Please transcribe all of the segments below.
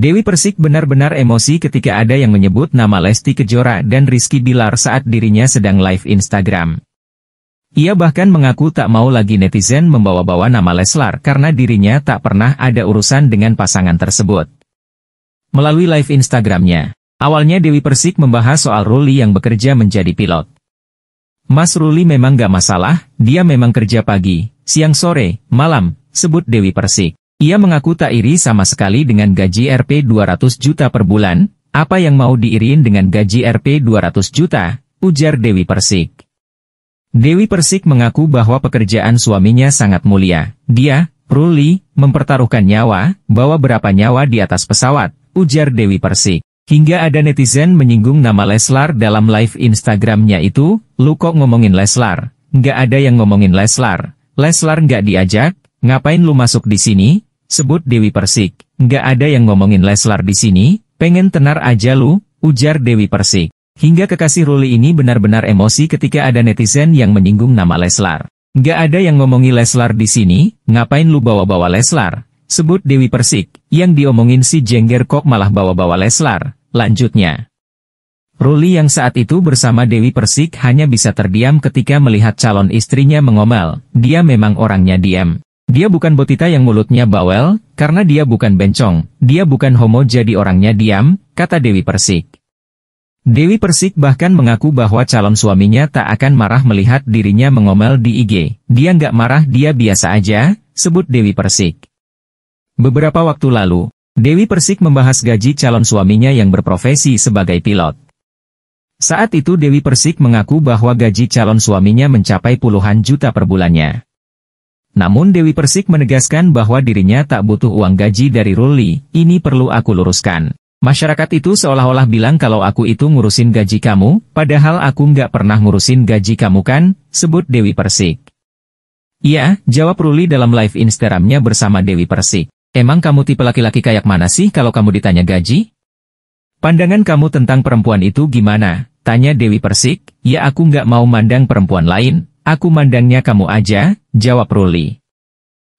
Dewi Persik benar-benar emosi ketika ada yang menyebut nama Lesti Kejora dan Rizky Bilar saat dirinya sedang live Instagram. Ia bahkan mengaku tak mau lagi netizen membawa-bawa nama Leslar karena dirinya tak pernah ada urusan dengan pasangan tersebut. Melalui live Instagramnya, awalnya Dewi Persik membahas soal Ruli yang bekerja menjadi pilot. Mas Ruli memang gak masalah, dia memang kerja pagi, siang sore, malam, sebut Dewi Persik. Ia mengaku tak iri sama sekali dengan gaji Rp 200 juta per bulan, apa yang mau diiriin dengan gaji Rp 200 juta, ujar Dewi Persik. Dewi Persik mengaku bahwa pekerjaan suaminya sangat mulia. Dia, Ruli, mempertaruhkan nyawa, bawa berapa nyawa di atas pesawat, ujar Dewi Persik. Hingga ada netizen menyinggung nama Leslar dalam live Instagramnya itu, lu kok ngomongin Leslar? Nggak ada yang ngomongin Leslar. Leslar nggak diajak, ngapain lu masuk di sini? sebut Dewi Persik. Nggak ada yang ngomongin Leslar di sini, pengen tenar aja lu, ujar Dewi Persik. Hingga kekasih Ruli ini benar-benar emosi ketika ada netizen yang menyinggung nama Leslar. Nggak ada yang ngomongin Leslar di sini, ngapain lu bawa-bawa Leslar? Sebut Dewi Persik, yang diomongin si Jengger kok malah bawa-bawa Leslar. Lanjutnya. Ruli yang saat itu bersama Dewi Persik hanya bisa terdiam ketika melihat calon istrinya mengomel, dia memang orangnya diam. Dia bukan botita yang mulutnya bawel, karena dia bukan bencong, dia bukan homo jadi orangnya diam, kata Dewi Persik. Dewi Persik bahkan mengaku bahwa calon suaminya tak akan marah melihat dirinya mengomel di IG. Dia nggak marah dia biasa aja, sebut Dewi Persik. Beberapa waktu lalu, Dewi Persik membahas gaji calon suaminya yang berprofesi sebagai pilot. Saat itu Dewi Persik mengaku bahwa gaji calon suaminya mencapai puluhan juta per bulannya. Namun Dewi Persik menegaskan bahwa dirinya tak butuh uang gaji dari Ruli, ini perlu aku luruskan. Masyarakat itu seolah-olah bilang kalau aku itu ngurusin gaji kamu, padahal aku nggak pernah ngurusin gaji kamu kan, sebut Dewi Persik. Iya, jawab Ruli dalam live Instagramnya bersama Dewi Persik. Emang kamu tipe laki-laki kayak mana sih kalau kamu ditanya gaji? Pandangan kamu tentang perempuan itu gimana? Tanya Dewi Persik, ya aku nggak mau mandang perempuan lain, Aku mandangnya kamu aja, jawab Ruli.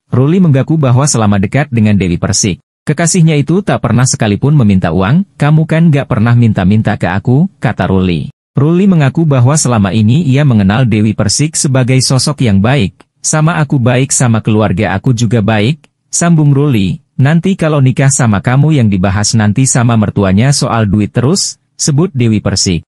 Ruli mengaku bahwa selama dekat dengan Dewi Persik, kekasihnya itu tak pernah sekalipun meminta uang, kamu kan gak pernah minta-minta ke aku, kata Ruli. Ruli mengaku bahwa selama ini ia mengenal Dewi Persik sebagai sosok yang baik, sama aku baik sama keluarga aku juga baik, sambung Ruli, nanti kalau nikah sama kamu yang dibahas nanti sama mertuanya soal duit terus, sebut Dewi Persik.